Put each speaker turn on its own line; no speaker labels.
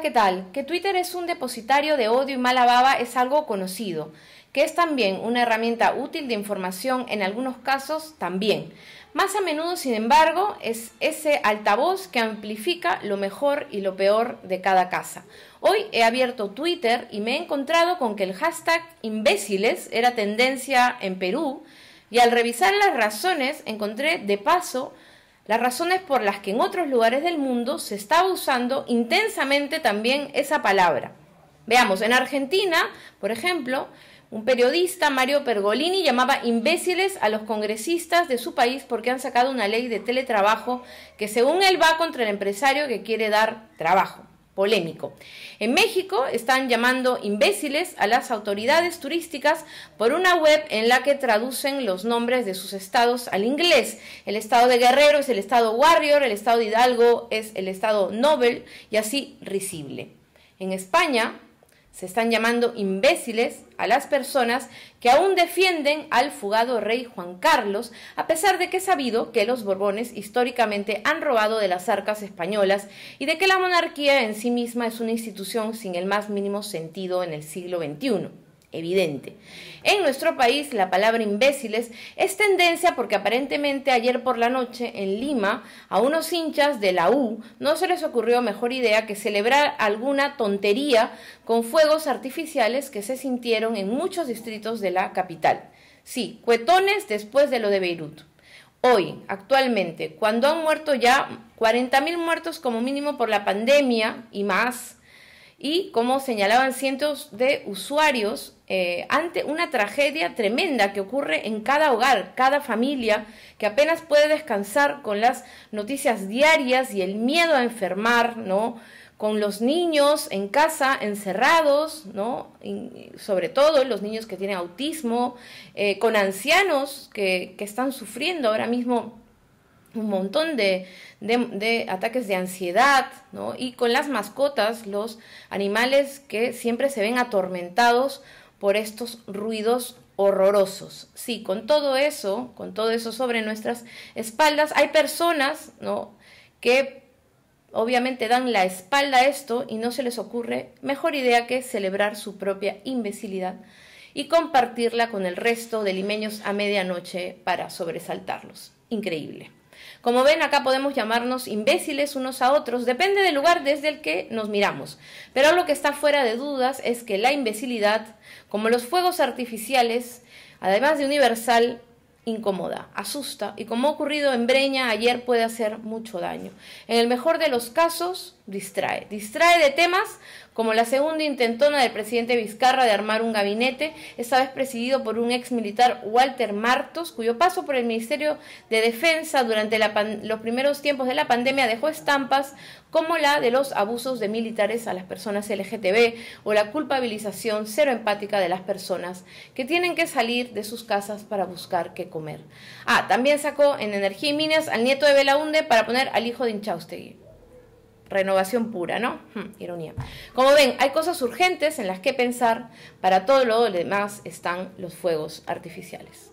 ¿qué tal? Que Twitter es un depositario de odio y mala baba es algo conocido, que es también una herramienta útil de información en algunos casos también. Más a menudo, sin embargo, es ese altavoz que amplifica lo mejor y lo peor de cada casa. Hoy he abierto Twitter y me he encontrado con que el hashtag imbéciles era tendencia en Perú y al revisar las razones encontré de paso las razones por las que en otros lugares del mundo se está usando intensamente también esa palabra. Veamos, en Argentina, por ejemplo, un periodista, Mario Pergolini, llamaba imbéciles a los congresistas de su país porque han sacado una ley de teletrabajo que según él va contra el empresario que quiere dar trabajo polémico. En México están llamando imbéciles a las autoridades turísticas por una web en la que traducen los nombres de sus estados al inglés. El estado de Guerrero es el estado Warrior, el estado de Hidalgo es el estado Nobel y así risible. En España, se están llamando imbéciles a las personas que aún defienden al fugado rey Juan Carlos, a pesar de que es sabido que los Borbones históricamente han robado de las arcas españolas y de que la monarquía en sí misma es una institución sin el más mínimo sentido en el siglo XXI evidente. En nuestro país, la palabra imbéciles es tendencia porque aparentemente ayer por la noche en Lima a unos hinchas de la U no se les ocurrió mejor idea que celebrar alguna tontería con fuegos artificiales que se sintieron en muchos distritos de la capital. Sí, cuetones después de lo de Beirut. Hoy, actualmente, cuando han muerto ya 40.000 muertos como mínimo por la pandemia y más, y como señalaban cientos de usuarios, eh, ante una tragedia tremenda que ocurre en cada hogar, cada familia, que apenas puede descansar con las noticias diarias y el miedo a enfermar, ¿no? con los niños en casa encerrados, ¿no? sobre todo los niños que tienen autismo, eh, con ancianos que están sufriendo ahora mismo un montón de, ataques de ansiedad, ¿no? Y con las mascotas, los animales que siempre se ven atormentados por estos ruidos horrorosos. Sí, con todo eso, con todo eso sobre nuestras espaldas, hay personas, ¿no? Que obviamente dan la espalda a esto y no se les ocurre mejor idea que celebrar su propia imbecilidad y compartirla con el resto de limeños a medianoche para sobresaltarlos. Increíble. Como ven, acá podemos llamarnos imbéciles unos a otros, depende del lugar desde el que nos miramos. Pero lo que está fuera de dudas es que la imbecilidad, como los fuegos artificiales, además de universal, incomoda, asusta y como ha ocurrido en Breña ayer puede hacer mucho daño. En el mejor de los casos, distrae. Distrae de temas como la segunda intentona del presidente Vizcarra de armar un gabinete, esta vez presidido por un ex militar Walter Martos, cuyo paso por el Ministerio de Defensa durante los primeros tiempos de la pandemia dejó estampas como la de los abusos de militares a las personas LGTB o la culpabilización cero empática de las personas que tienen que salir de sus casas para buscar que comer. Ah, también sacó en Energía y Minas al nieto de Belaunde para poner al hijo de Inchaustegui. Renovación pura, ¿no? Hmm, ironía. Como ven, hay cosas urgentes en las que pensar. Para todo lo demás están los fuegos artificiales.